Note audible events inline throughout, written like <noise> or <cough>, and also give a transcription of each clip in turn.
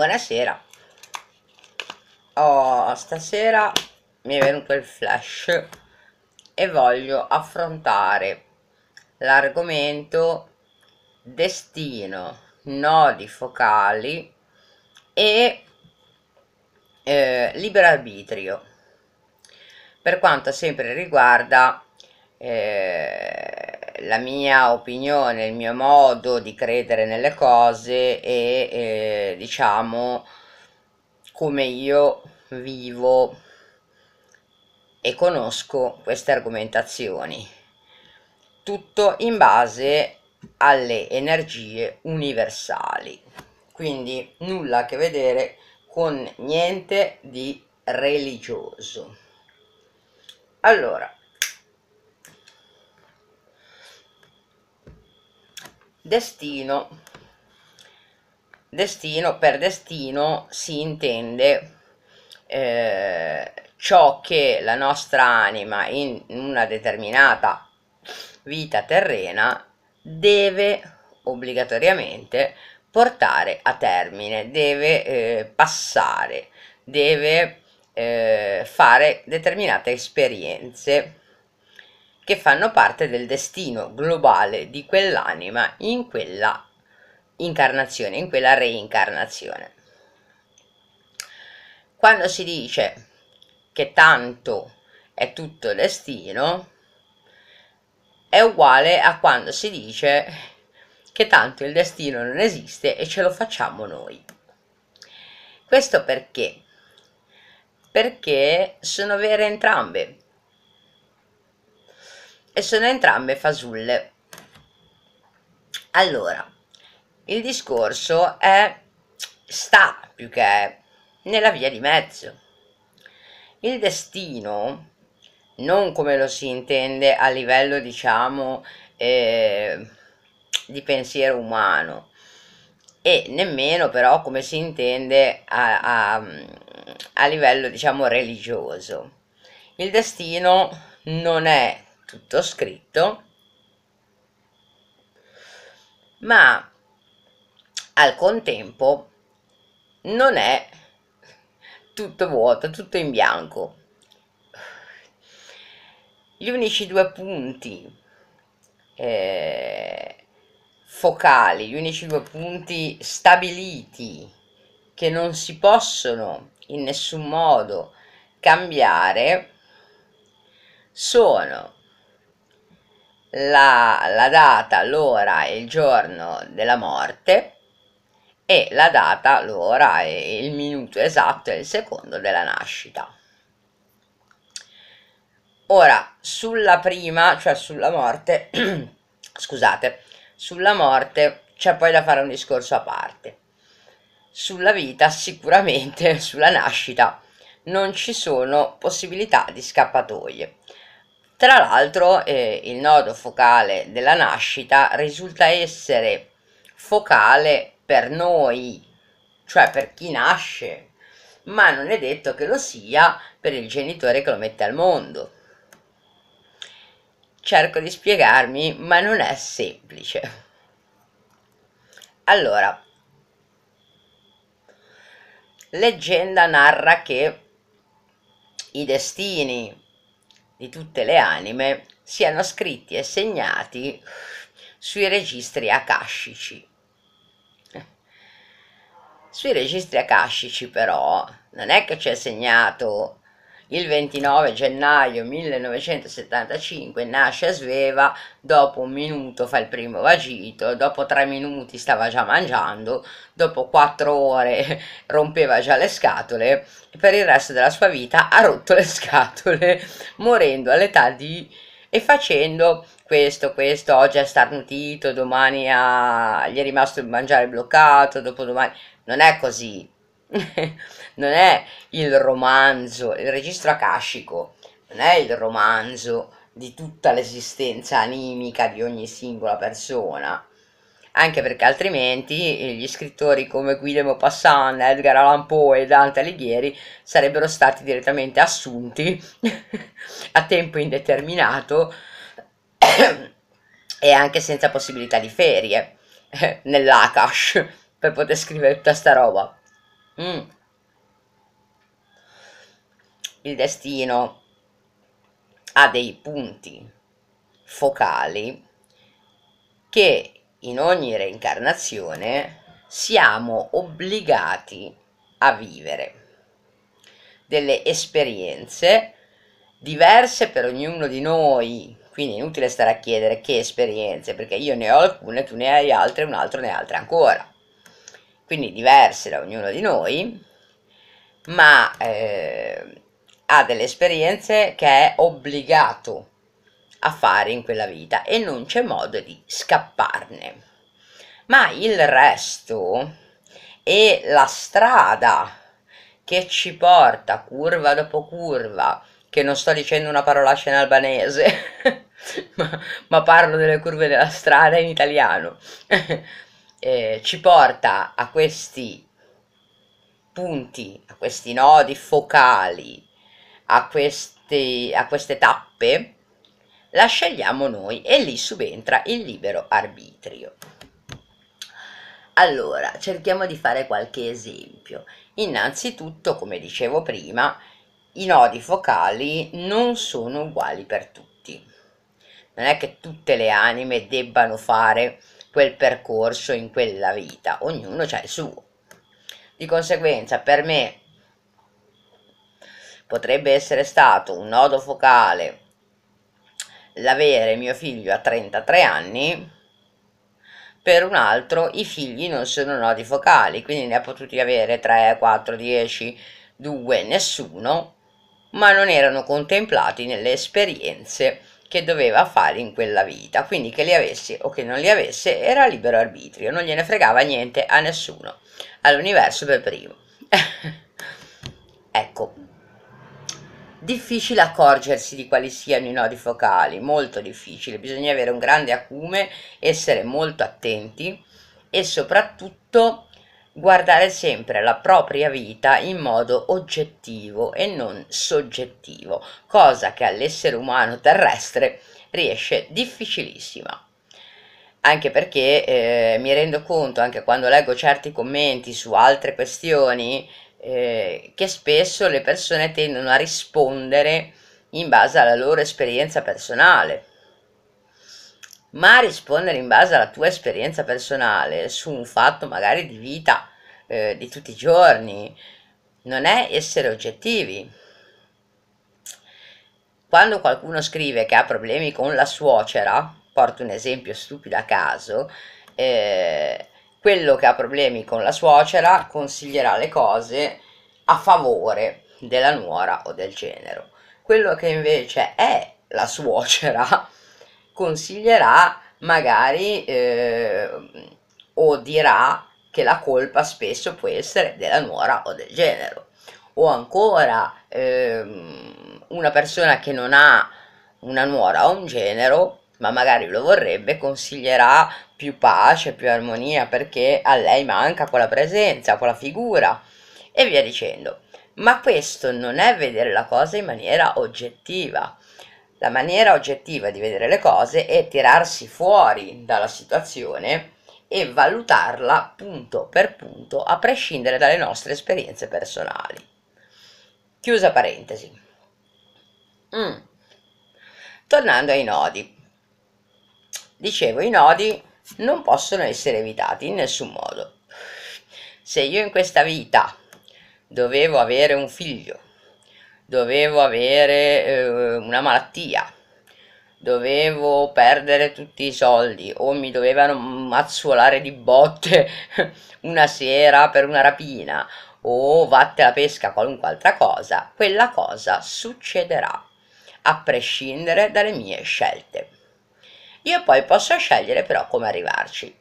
Buonasera. Oh, stasera mi è venuto il flash e voglio affrontare l'argomento destino, nodi focali e eh, libero arbitrio per quanto sempre riguarda eh, la mia opinione, il mio modo di credere nelle cose e eh, diciamo come io vivo e conosco queste argomentazioni. Tutto in base alle energie universali, quindi nulla a che vedere con niente di religioso. Allora, destino destino per destino si intende eh, ciò che la nostra anima in una determinata vita terrena deve obbligatoriamente portare a termine, deve eh, passare, deve eh, fare determinate esperienze che fanno parte del destino globale di quell'anima in quella incarnazione, in quella reincarnazione. Quando si dice che tanto è tutto destino, è uguale a quando si dice che tanto il destino non esiste e ce lo facciamo noi. Questo perché? Perché sono vere entrambe e sono entrambe fasulle. Allora, il discorso è, sta più che è, nella via di mezzo. Il destino, non come lo si intende a livello, diciamo, eh, di pensiero umano, e nemmeno però come si intende a, a, a livello, diciamo, religioso. Il destino non è tutto scritto, ma al contempo non è tutto vuoto, tutto in bianco. Gli unici due punti eh, focali, gli unici due punti stabiliti che non si possono in nessun modo cambiare sono la, la data, l'ora e il giorno della morte e la data, l'ora e il minuto esatto e il secondo della nascita. Ora, sulla prima, cioè sulla morte, <clears throat> scusate, sulla morte c'è poi da fare un discorso a parte. Sulla vita, sicuramente, <laughs> sulla nascita, non ci sono possibilità di scappatoie. Tra l'altro eh, il nodo focale della nascita risulta essere focale per noi, cioè per chi nasce, ma non è detto che lo sia per il genitore che lo mette al mondo. Cerco di spiegarmi, ma non è semplice. Allora, leggenda narra che i destini di tutte le anime siano scritti e segnati sui registri akashici. Sui registri akashici però non è che c'è segnato il 29 gennaio 1975 nasce Sveva, dopo un minuto fa il primo vagito, dopo tre minuti stava già mangiando, dopo quattro ore <laughs> rompeva già le scatole e per il resto della sua vita ha rotto le <laughs> scatole, morendo all'età di... e facendo questo, questo, oggi è starnutito, domani ha... gli è rimasto il mangiare bloccato, dopodomani... Non è così. <laughs> non è il romanzo, il registro akashico non è il romanzo di tutta l'esistenza animica di ogni singola persona, anche perché altrimenti gli scrittori come Guy Maupassant, Edgar Allan Poe e Dante Alighieri sarebbero stati direttamente assunti <laughs> a tempo indeterminato <coughs> e anche senza possibilità di ferie <laughs> nell'Akash per poter scrivere tutta sta roba. Mm il destino ha dei punti focali che in ogni reincarnazione siamo obbligati a vivere delle esperienze diverse per ognuno di noi quindi è inutile stare a chiedere che esperienze perché io ne ho alcune tu ne hai altre un altro ne ha altre ancora quindi diverse da ognuno di noi ma eh, ha delle esperienze che è obbligato a fare in quella vita e non c'è modo di scapparne. Ma il resto e la strada che ci porta curva dopo curva, che non sto dicendo una parolaccia in albanese, <laughs> ma, ma, parlo delle curve della strada in italiano, <laughs> eh, ci porta a questi punti, a questi nodi focali a queste, a queste tappe la scegliamo noi e lì subentra il libero arbitrio. Allora, cerchiamo di fare qualche esempio. Innanzitutto, come dicevo prima, i nodi focali non sono uguali per tutti. Non è che tutte le anime debbano fare quel percorso in quella vita, ognuno ha il suo. Di conseguenza, per me potrebbe essere stato un nodo focale l'avere mio figlio a 33 anni, per un altro i figli non sono nodi focali, quindi ne ha potuti avere 3, 4, 10, 2, nessuno, ma non erano contemplati nelle esperienze che doveva fare in quella vita, quindi che li avesse o che non li avesse era libero arbitrio, non gliene fregava niente a nessuno, all'universo per primo. <laughs> difficile accorgersi di quali siano i nodi focali, molto difficile, bisogna avere un grande acume, essere molto attenti e soprattutto guardare sempre la propria vita in modo oggettivo e non soggettivo, cosa che all'essere umano terrestre riesce difficilissima anche perché eh, mi rendo conto, anche quando leggo certi commenti su altre questioni, eh, che spesso le persone tendono a rispondere in base alla loro esperienza personale. Ma rispondere in base alla tua esperienza personale su un fatto magari di vita eh, di tutti i giorni non è essere oggettivi. Quando qualcuno scrive che ha problemi con la suocera, porto un esempio stupido a caso, eh, quello che ha problemi con la suocera consiglierà le cose a favore della nuora o del genero. Quello che invece è la suocera <laughs> consiglierà magari eh, o dirà che la colpa spesso può essere della nuora o del genero. O ancora ehm, una persona che non ha una nuora o un genero, ma magari lo vorrebbe, consiglierà più pace, più armonia, perché a lei manca quella presenza, quella figura e via dicendo. Ma questo non è vedere la cosa in maniera oggettiva. La maniera oggettiva di vedere le cose è tirarsi fuori dalla situazione e valutarla punto per punto a prescindere dalle nostre esperienze personali. Chiusa parentesi. Mm. Tornando ai nodi. Dicevo, i nodi non possono essere evitati in nessun modo. Se io in questa vita dovevo avere un figlio, dovevo avere eh, una malattia, dovevo perdere tutti i soldi o mi dovevano mazzuolare di botte <laughs> una sera per una rapina o vatte la pesca qualunque altra cosa, quella cosa succederà a prescindere dalle mie scelte. Io poi posso scegliere però come arrivarci.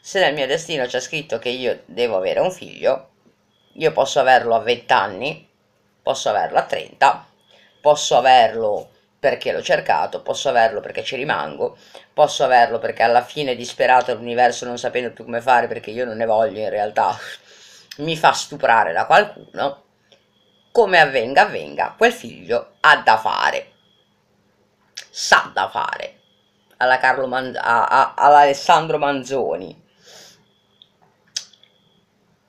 Se nel mio destino c'è scritto che io devo avere un figlio, io posso averlo a 20 anni, posso averlo a 30, posso averlo perché l'ho cercato, posso averlo perché ci rimango, posso averlo perché alla fine disperato l'universo non sapendo più come fare perché io non ne voglio in realtà, <laughs> mi fa stuprare da qualcuno, come avvenga avvenga, quel figlio ha da fare sa da fare alla Carlo Man- a, a, all'Alessandro Manzoni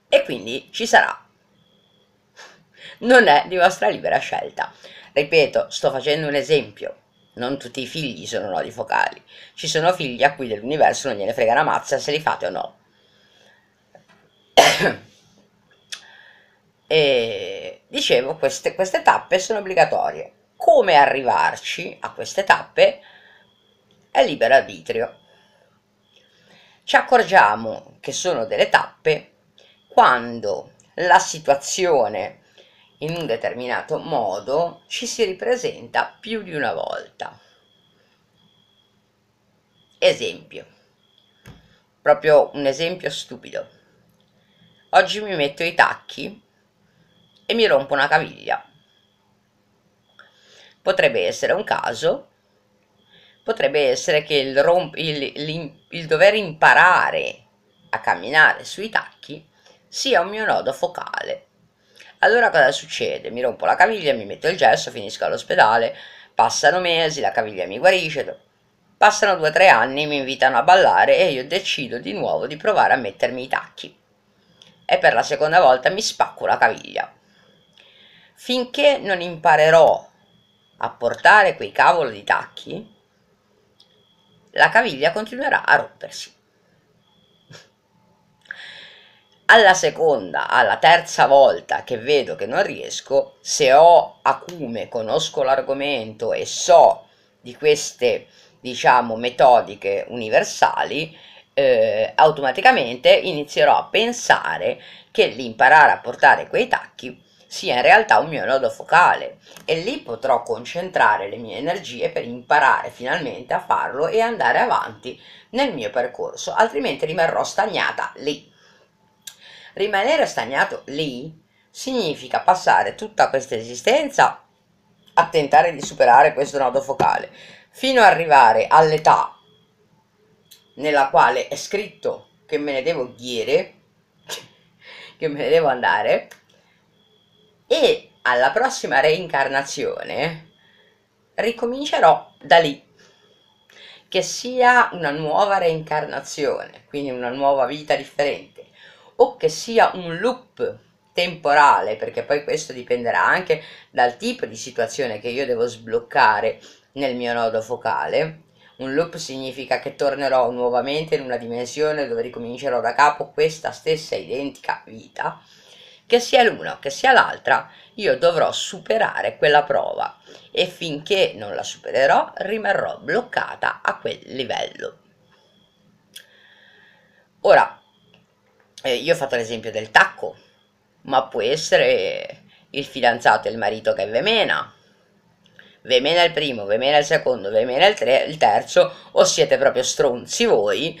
e quindi ci sarà non è di vostra libera scelta ripeto sto facendo un esempio non tutti i figli sono nodi focali ci sono figli a cui dell'universo non gliene frega una mazza se li fate o no <coughs> e dicevo queste, queste tappe sono obbligatorie come arrivarci a queste tappe è libero arbitrio. Ci accorgiamo che sono delle tappe quando la situazione in un determinato modo ci si ripresenta più di una volta. Esempio, proprio un esempio stupido. Oggi mi metto i tacchi e mi rompo una caviglia Potrebbe essere un caso, potrebbe essere che il, romp- il, il, il dover imparare a camminare sui tacchi sia un mio nodo focale. Allora cosa succede? Mi rompo la caviglia, mi metto il gesso, finisco all'ospedale, passano mesi, la caviglia mi guarisce, passano due o tre anni, mi invitano a ballare e io decido di nuovo di provare a mettermi i tacchi. E per la seconda volta mi spacco la caviglia. Finché non imparerò a portare quei cavolo di tacchi, la caviglia continuerà a rompersi. <laughs> Alla seconda, alla terza volta che vedo che non riesco, se ho acume, conosco l'argomento e so di queste, diciamo, metodiche universali, eh, automaticamente inizierò a pensare che l'imparare a portare quei tacchi sia in realtà un mio nodo focale e lì potrò concentrare le mie energie per imparare finalmente a farlo e andare avanti nel mio percorso, altrimenti rimarrò stagnata lì. Rimanere stagnato lì significa passare tutta questa esistenza a tentare di superare questo nodo focale, fino ad arrivare all'età nella quale è scritto che me ne devo dire, <laughs> che me ne devo andare, e alla prossima reincarnazione ricomincerò da lì, che sia una nuova reincarnazione, quindi una nuova vita differente, o che sia un loop temporale, perché poi questo dipenderà anche dal tipo di situazione che io devo sbloccare nel mio nodo focale. Un loop significa che tornerò nuovamente in una dimensione dove ricomincerò da capo questa stessa identica vita che sia l'una o che sia l'altra, io dovrò superare quella prova e finché non la supererò rimarrò bloccata a quel livello. Ora, eh, io ho fatto l'esempio del tacco, ma può essere il fidanzato e il marito che ve mena. Ve mena il primo, ve mena il secondo, vemena il, tre, il terzo, o siete proprio stronzi voi,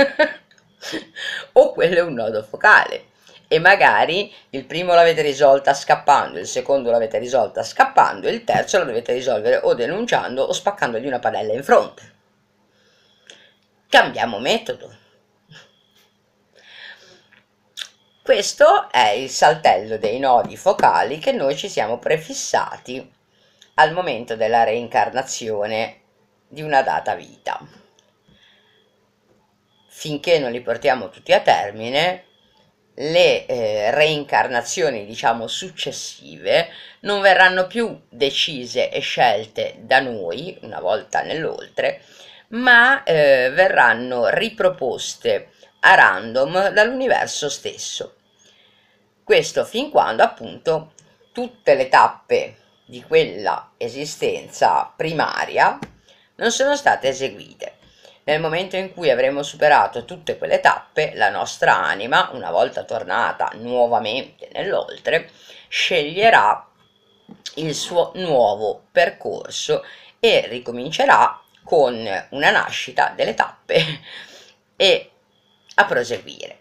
<laughs> o quello è un nodo focale e magari il primo l'avete risolta scappando, il secondo l'avete risolta scappando, il terzo lo dovete risolvere o denunciando o spaccandogli una padella in fronte. Cambiamo metodo. Questo è il saltello dei nodi focali che noi ci siamo prefissati al momento della reincarnazione di una data vita. Finché non li portiamo tutti a termine, le eh, reincarnazioni, diciamo, successive non verranno più decise e scelte da noi, una volta nell'oltre, ma eh, verranno riproposte a random dall'universo stesso. Questo fin quando appunto tutte le tappe di quella esistenza primaria non sono state eseguite. Nel momento in cui avremo superato tutte quelle tappe, la nostra anima, una volta tornata nuovamente nell'oltre, sceglierà il suo nuovo percorso e ricomincerà con una nascita delle tappe <laughs> e a proseguire.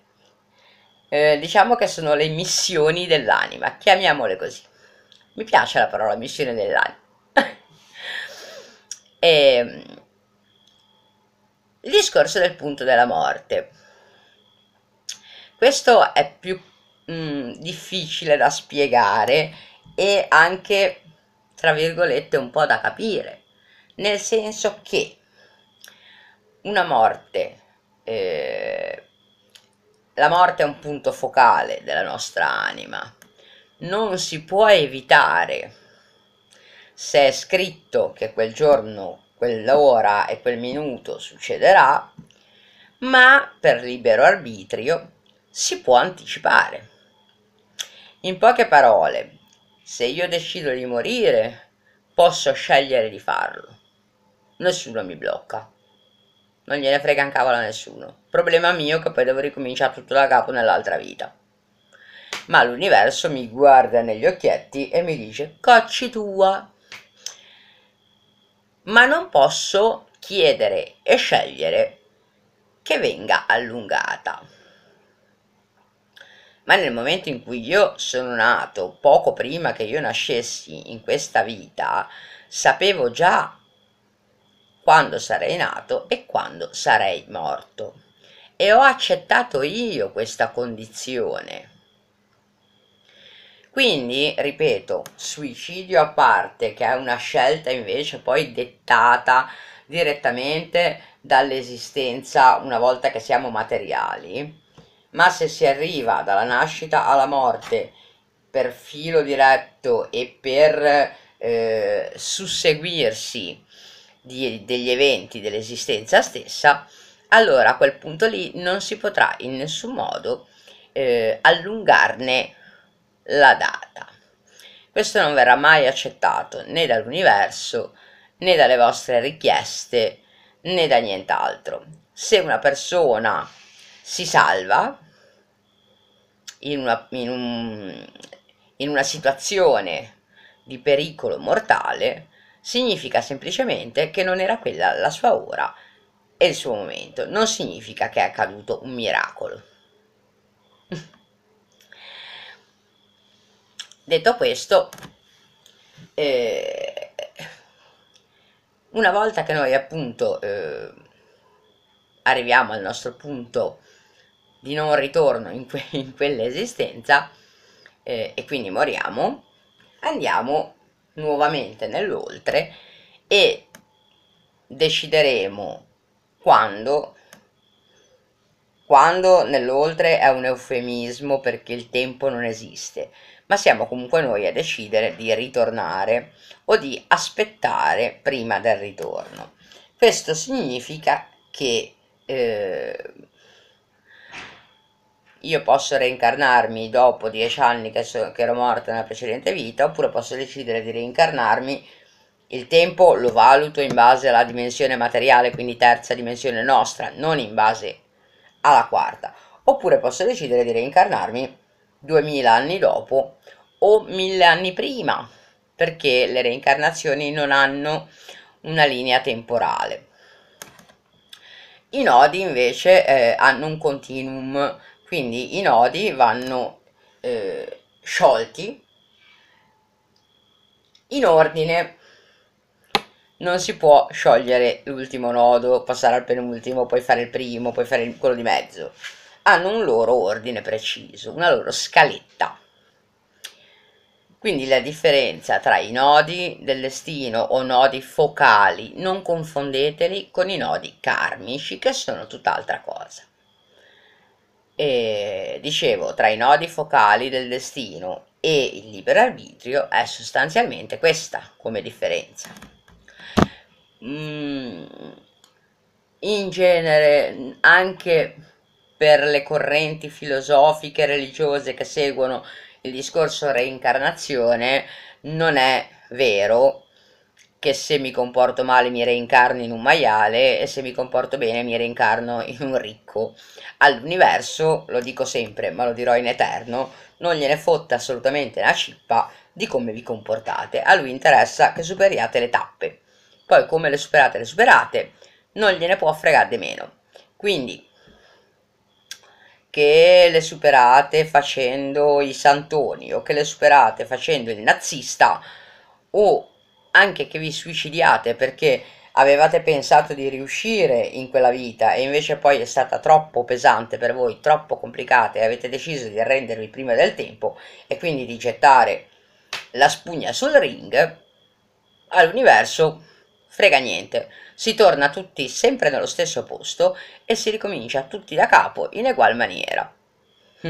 Eh, diciamo che sono le missioni dell'anima, chiamiamole così. Mi piace la parola missione dell'anima. <laughs> e, ehm, il discorso del punto della morte. Questo è più mh, mm, difficile da spiegare e anche, tra virgolette, un po' da capire, nel senso che una morte, eh, la morte è un punto focale della nostra anima, non si può evitare se è scritto che quel giorno quell'ora e quel minuto succederà, ma per libero arbitrio si può anticipare. In poche parole, se io decido di morire, posso scegliere di farlo. Nessuno mi blocca. Non gliene frega un cavolo a nessuno. Problema mio che poi devo ricominciare tutto da capo nell'altra vita. Ma l'universo mi guarda negli occhietti e mi dice: cocci tua, ma non posso chiedere e scegliere che venga allungata. Ma nel momento in cui io sono nato, poco prima che io nascessi in questa vita, sapevo già quando sarei nato e quando sarei morto. E ho accettato io questa condizione quindi, ripeto, suicidio a parte, che è una scelta invece poi dettata direttamente dall'esistenza una volta che siamo materiali, ma se si arriva dalla nascita alla morte per filo diretto e per eh, susseguirsi di, degli eventi dell'esistenza stessa, allora a quel punto lì non si potrà in nessun modo eh, allungarne la data. Questo non verrà mai accettato né dall'universo né dalle vostre richieste né da nient'altro. Se una persona si salva in una, in, un, in una situazione di pericolo mortale, significa semplicemente che non era quella la sua ora e il suo momento, non significa che è accaduto un miracolo. Detto questo, eh, una volta che noi appunto eh, arriviamo al nostro punto di non ritorno in, que in quell'esistenza eh, e quindi moriamo, andiamo nuovamente nell'oltre e decideremo quando quando nell'oltre è un eufemismo perché il tempo non esiste, ma siamo comunque noi a decidere di ritornare o di aspettare prima del ritorno. Questo significa che eh, io posso reincarnarmi dopo dieci anni che, so, che ero morta nella precedente vita, oppure posso decidere di reincarnarmi. Il tempo lo valuto in base alla dimensione materiale, quindi terza dimensione nostra, non in base alla quarta. Oppure posso decidere di reincarnarmi duemila anni dopo o mille anni prima, perché le reincarnazioni non hanno una linea temporale. I nodi invece eh, hanno un continuum, quindi i nodi vanno eh, sciolti in ordine. Non si può sciogliere l'ultimo nodo, passare al penultimo, poi fare il primo, poi fare quello di mezzo hanno un loro ordine preciso, una loro scaletta. Quindi la differenza tra i nodi del destino o nodi focali, non confondeteli con i nodi karmici che sono tutt'altra cosa. E, dicevo, tra i nodi focali del destino e il libero arbitrio è sostanzialmente questa come differenza. Mm, in genere anche per le correnti filosofiche religiose che seguono il discorso reincarnazione, non è vero che se mi comporto male mi reincarno in un maiale e se mi comporto bene mi reincarno in un ricco. All'universo, lo dico sempre, ma lo dirò in eterno, non gliene fotta assolutamente una cippa di come vi comportate. A lui interessa che superiate le tappe. Poi come le superate le superate, non gliene può fregare di meno. Quindi che le superate facendo i santoni o che le superate facendo il nazista o anche che vi suicidiate perché avevate pensato di riuscire in quella vita e invece poi è stata troppo pesante per voi, troppo complicata e avete deciso di arrendervi prima del tempo e quindi di gettare la spugna sul ring all'universo frega niente, si torna tutti sempre nello stesso posto e si ricomincia tutti da capo in egual maniera. <laughs>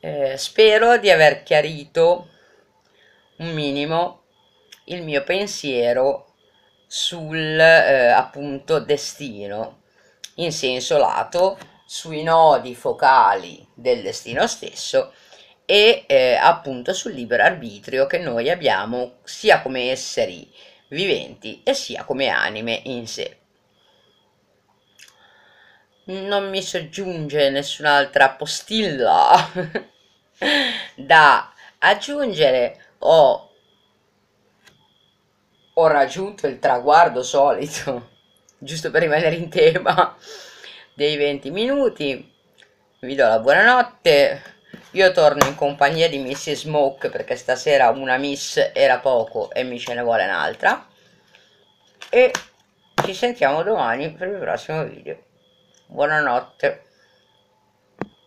eh, spero di aver chiarito un minimo il mio pensiero sul eh, appunto destino in senso lato sui nodi focali del destino stesso e eh, appunto sul libero arbitrio che noi abbiamo sia come esseri viventi e sia come anime in sé. Non mi soggiunge nessun'altra postilla <laughs> da aggiungere o ho raggiunto il traguardo solito, giusto per rimanere in tema dei 20 minuti. Vi do la buonanotte. Io torno in compagnia di Missy Smoke perché stasera una miss era poco e mi ce ne vuole un'altra. E ci sentiamo domani per il prossimo video. Buonanotte.